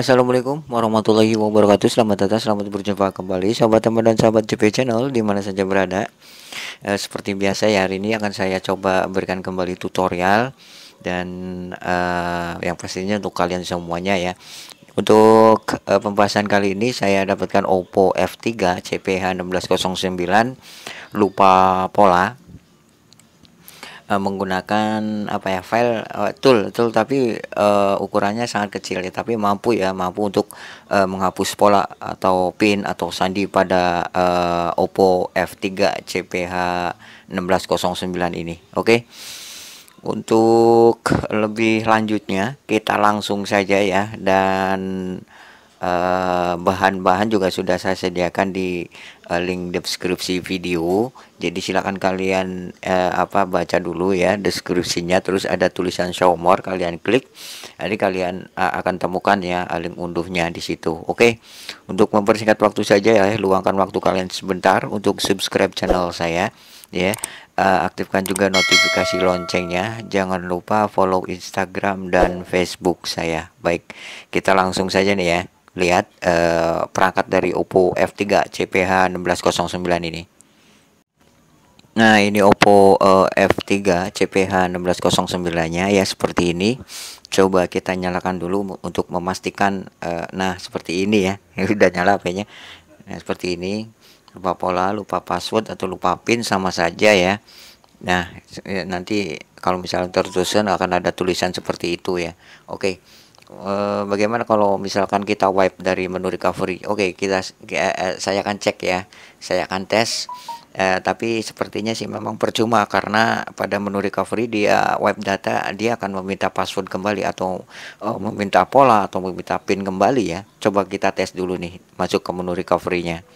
Assalamualaikum warahmatullahi wabarakatuh Selamat datang, selamat berjumpa kembali Sahabat teman dan sahabat JP Channel Dimana saja berada e, Seperti biasa ya hari ini akan saya coba berikan kembali tutorial dan uh, yang pastinya untuk kalian semuanya ya untuk uh, pembahasan kali ini saya dapatkan Oppo F3 CPH1609 lupa pola uh, menggunakan apa ya file uh, tool tool tapi uh, ukurannya sangat kecil ya tapi mampu ya mampu untuk uh, menghapus pola atau pin atau sandi pada uh, Oppo F3 CPH1609 ini oke okay? untuk lebih lanjutnya kita langsung saja ya dan eh, bahan-bahan uh, juga sudah saya sediakan di uh, link deskripsi video jadi silakan kalian uh, apa baca dulu ya deskripsinya terus ada tulisan show more kalian klik jadi kalian uh, akan temukan ya link unduhnya di situ oke okay? untuk mempersingkat waktu saja ya luangkan waktu kalian sebentar untuk subscribe channel saya ya uh, aktifkan juga notifikasi loncengnya. Jangan lupa follow Instagram dan Facebook saya. Baik, kita langsung saja nih ya. Lihat uh, perangkat dari Oppo F3 CPH 1609 ini. Nah, ini Oppo uh, F3 CPH 1609-nya ya seperti ini. Coba kita nyalakan dulu untuk memastikan uh, nah seperti ini ya. Ini udah nyala apanya Nah, seperti ini lupa pola lupa password atau lupa pin sama saja ya nah ya, nanti kalau misalnya tertusun akan ada tulisan seperti itu ya oke okay. Eh, bagaimana kalau misalkan kita wipe dari menu recovery oke okay, kita eh, saya akan cek ya saya akan tes eh, tapi sepertinya sih memang percuma karena pada menu recovery dia wipe data dia akan meminta password kembali atau oh, meminta pola atau meminta pin kembali ya coba kita tes dulu nih masuk ke menu recovery nya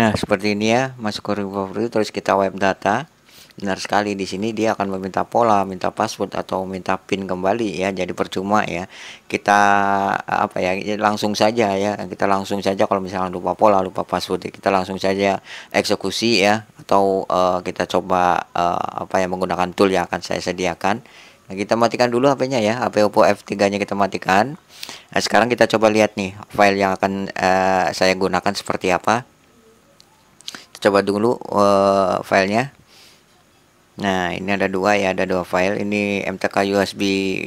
Nah, seperti ini ya, masuk ke recovery terus kita web data. Benar sekali di sini dia akan meminta pola, minta password atau minta PIN kembali ya. Jadi percuma ya. Kita apa ya, ya langsung saja ya. Kita langsung saja kalau misalnya lupa pola, lupa password, ya, kita langsung saja eksekusi ya atau uh, kita coba uh, apa yang menggunakan tool yang akan saya sediakan. Nah, kita matikan dulu HP-nya ya, HP Oppo F3-nya kita matikan. Nah, sekarang kita coba lihat nih file yang akan uh, saya gunakan seperti apa coba dulu uh, filenya Nah ini ada dua ya ada dua file ini MTK USB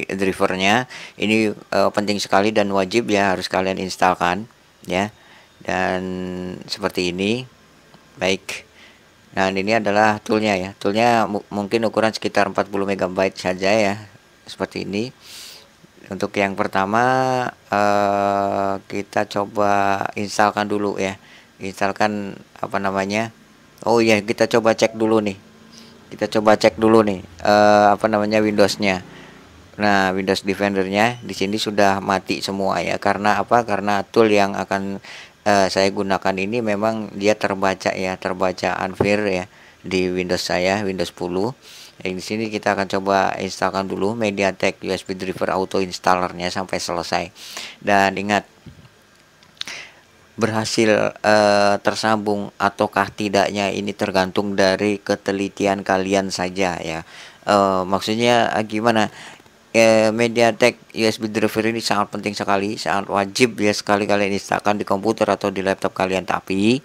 drivernya ini uh, penting sekali dan wajib ya harus kalian instalkan ya dan seperti ini baik nah ini adalah toolnya ya toolnya mungkin ukuran sekitar 40 MB saja ya seperti ini untuk yang pertama uh, kita coba instalkan dulu ya misalkan apa namanya oh iya kita coba cek dulu nih kita coba cek dulu nih uh, apa namanya Windowsnya nah Windows Defendernya di sini sudah mati semua ya karena apa karena tool yang akan uh, saya gunakan ini memang dia terbaca ya terbaca unfair ya di Windows saya Windows 10 yang di sini kita akan coba instalkan dulu MediaTek USB driver auto installernya sampai selesai dan ingat berhasil e, tersambung ataukah tidaknya ini tergantung dari ketelitian kalian saja ya e, maksudnya eh, gimana e, MediaTek USB driver ini sangat penting sekali sangat wajib ya sekali kalian install di komputer atau di laptop kalian tapi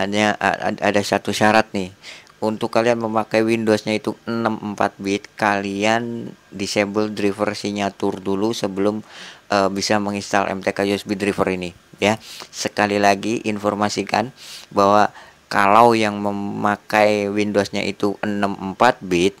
hanya ada satu syarat nih untuk kalian memakai Windowsnya itu 64 bit kalian disable driver sinyatur dulu sebelum uh, bisa menginstal MTK USB driver ini ya sekali lagi informasikan bahwa kalau yang memakai Windowsnya itu 64 bit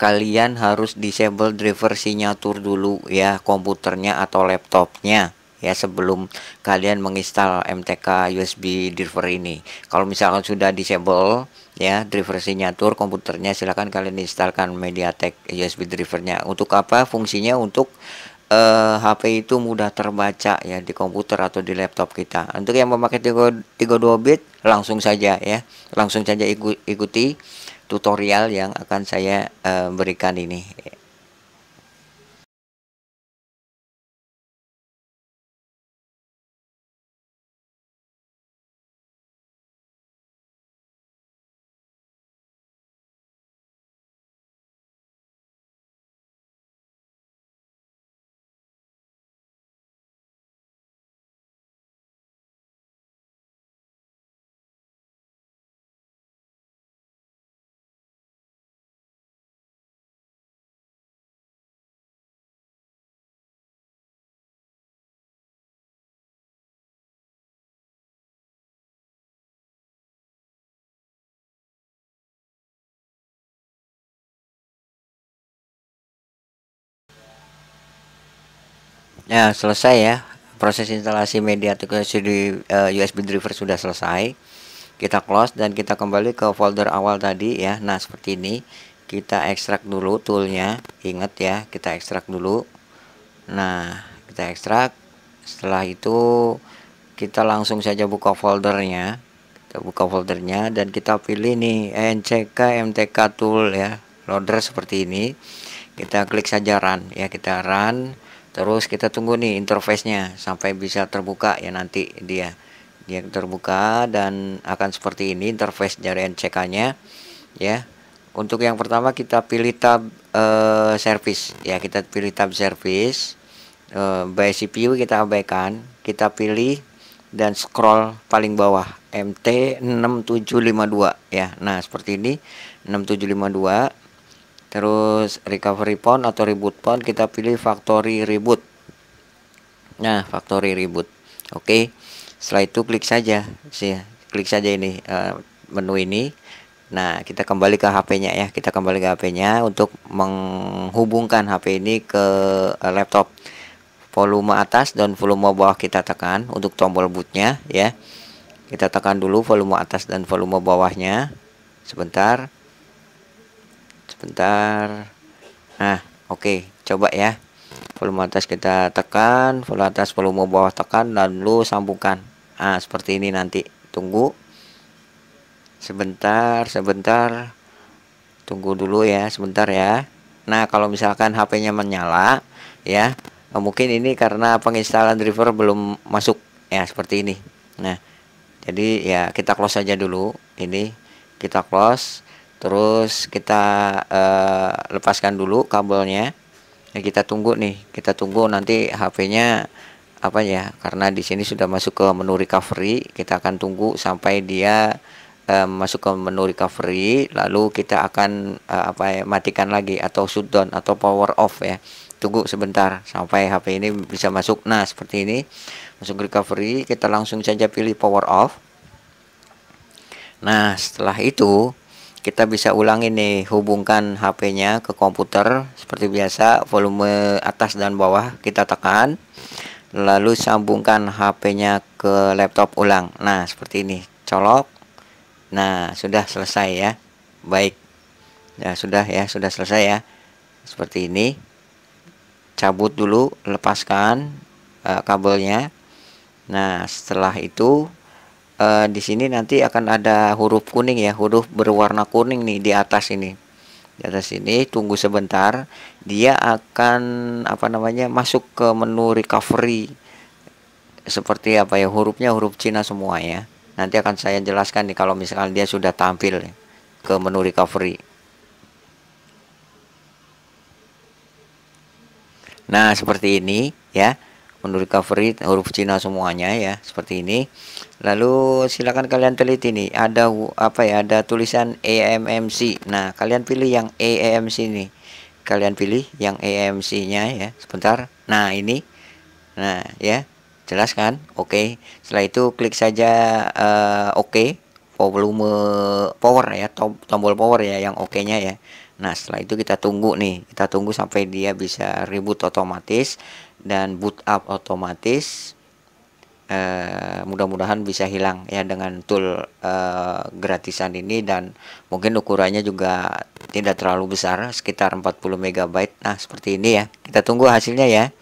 kalian harus disable driver signature dulu ya komputernya atau laptopnya ya sebelum kalian menginstal MTK USB driver ini kalau misalkan sudah disable ya driver signature komputernya silahkan kalian instalkan MediaTek USB drivernya untuk apa fungsinya untuk uh, eh, HP itu mudah terbaca ya di komputer atau di laptop kita. Untuk yang memakai 32 bit langsung saja ya, langsung saja ikuti tutorial yang akan saya uh, berikan ini. Ya, selesai ya. Proses instalasi media di uh, eh, USB driver sudah selesai. Kita close dan kita kembali ke folder awal tadi ya. Nah, seperti ini. Kita ekstrak dulu toolnya. Ingat ya, kita ekstrak dulu. Nah, kita ekstrak. Setelah itu kita langsung saja buka foldernya. Kita buka foldernya dan kita pilih nih NCK MTK tool ya. Loader seperti ini. Kita klik saja run ya, kita run terus kita tunggu nih interface-nya sampai bisa terbuka ya nanti dia dia terbuka dan akan seperti ini interface dari NCK-nya ya. Untuk yang pertama kita pilih tab uh, service ya, kita pilih tab service uh, by CPU kita abaikan, kita pilih dan scroll paling bawah MT6752 ya. Nah, seperti ini 6752 terus recovery pound atau reboot pound kita pilih factory reboot nah factory reboot oke okay. setelah itu klik saja sih klik saja ini uh, menu ini Nah, kita kembali ke HP-nya ya. Kita kembali ke HP-nya untuk menghubungkan HP ini ke eh, laptop. Volume atas dan volume bawah kita tekan untuk tombol bootnya ya. Kita tekan dulu volume atas dan volume bawahnya. Sebentar sebentar nah oke okay, coba ya volume atas kita tekan volume atas volume bawah tekan lalu sambungkan ah seperti ini nanti tunggu sebentar sebentar tunggu dulu ya sebentar ya nah kalau misalkan HP-nya menyala ya eh, mungkin ini karena penginstalan driver belum masuk ya seperti ini nah jadi ya kita close aja dulu ini kita close terus kita uh, lepaskan dulu kabelnya ya kita tunggu nih kita tunggu nanti HP-nya apa ya karena di sini sudah masuk ke menu recovery kita akan tunggu sampai dia uh, masuk ke menu recovery lalu kita akan uh, apa ya matikan lagi atau shutdown atau power off ya tunggu sebentar sampai HP ini bisa masuk nah seperti ini masuk recovery kita langsung saja pilih power off nah setelah itu kita bisa ulangi nih hubungkan HP-nya ke komputer seperti biasa volume atas dan bawah kita tekan lalu sambungkan HP-nya ke laptop ulang nah seperti ini colok nah sudah selesai ya baik ya sudah ya sudah selesai ya seperti ini cabut dulu lepaskan uh, kabelnya nah setelah itu uh, di sini nanti akan ada huruf kuning ya huruf berwarna kuning nih di atas ini di atas ini tunggu sebentar dia akan apa namanya masuk ke menu recovery seperti apa ya hurufnya huruf Cina semua ya nanti akan saya jelaskan nih kalau misalkan dia sudah tampil ke menu recovery nah seperti ini ya menu recovery huruf Cina semuanya ya seperti ini lalu silakan kalian teliti nih ada apa ya ada tulisan AMMC nah kalian pilih yang AMC nih kalian pilih yang amc nya ya sebentar nah ini nah ya jelas kan oke okay. setelah itu klik saja uh, oke okay. volume power ya tombol power ya yang oke okay nya ya Nah setelah itu kita tunggu nih, kita tunggu sampai dia bisa reboot otomatis dan boot up otomatis. Uh, mudah-mudahan bisa hilang ya dengan tool uh, gratisan ini dan mungkin ukurannya juga tidak terlalu besar sekitar 40 MB nah seperti ini ya kita tunggu hasilnya ya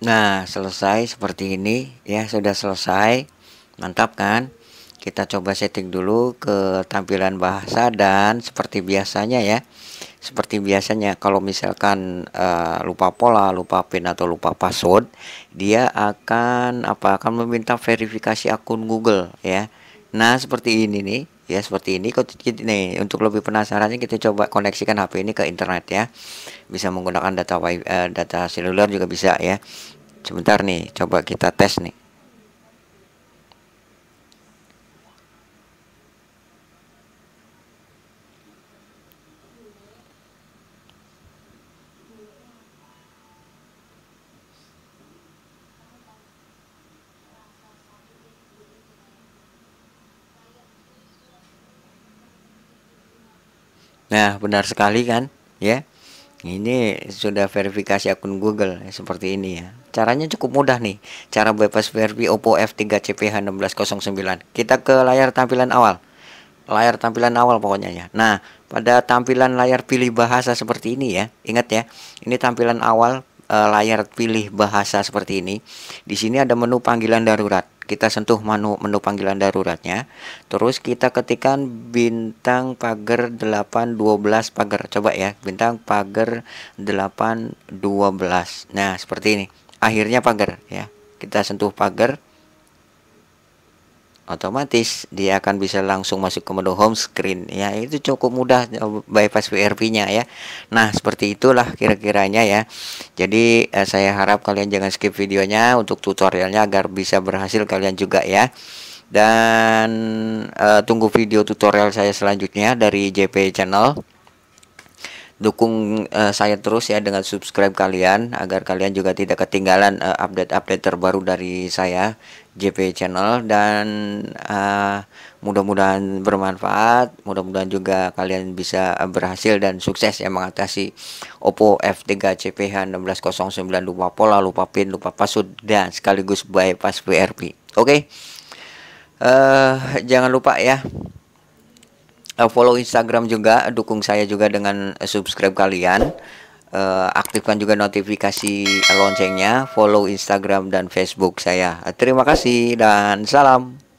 Nah, selesai seperti ini ya, sudah selesai. Mantap kan? Kita coba setting dulu ke tampilan bahasa dan seperti biasanya ya. Seperti biasanya kalau misalkan uh, lupa pola, lupa PIN atau lupa password, dia akan apa? akan meminta verifikasi akun Google ya. Nah, seperti ini nih ya seperti ini nih untuk lebih penasarannya kita coba koneksikan HP ini ke internet ya bisa menggunakan data uh, data seluler juga bisa ya sebentar nih coba kita tes nih Nah, benar sekali kan? Ya ini sudah verifikasi akun Google ya, seperti ini ya caranya cukup mudah nih cara bypass VRP Oppo F3 CPH1609 kita ke layar tampilan awal layar tampilan awal pokoknya ya nah pada tampilan layar pilih bahasa seperti ini ya ingat ya ini tampilan awal e, layar pilih bahasa seperti ini di sini ada menu panggilan darurat kita sentuh menu menu panggilan daruratnya terus kita ketikkan bintang pagar 812 pagar coba ya bintang pagar 812 nah seperti ini akhirnya pagar ya kita sentuh pagar otomatis dia akan bisa langsung masuk ke menu home screen ya itu cukup mudah eh, bypass VRP nya ya nah seperti itulah kira-kiranya ya jadi eh, saya harap kalian jangan skip videonya untuk tutorialnya agar bisa berhasil kalian juga ya dan eh, tunggu video tutorial saya selanjutnya dari JP channel dukung uh, saya terus ya dengan subscribe kalian agar kalian juga tidak ketinggalan eh, update-update uh, terbaru dari saya JP Channel dan uh, mudah-mudahan bermanfaat, mudah-mudahan juga kalian bisa berhasil dan sukses ya mengatasi Oppo F3 CPH 1609 lupa pola, lupa pin, lupa password dan sekaligus bypass VRP. Oke. Okay? Uh, jangan lupa ya Eh, follow Instagram juga, dukung saya juga dengan eh, subscribe kalian. Uh, aktifkan juga notifikasi loncengnya, follow Instagram dan Facebook saya. Terima kasih dan salam.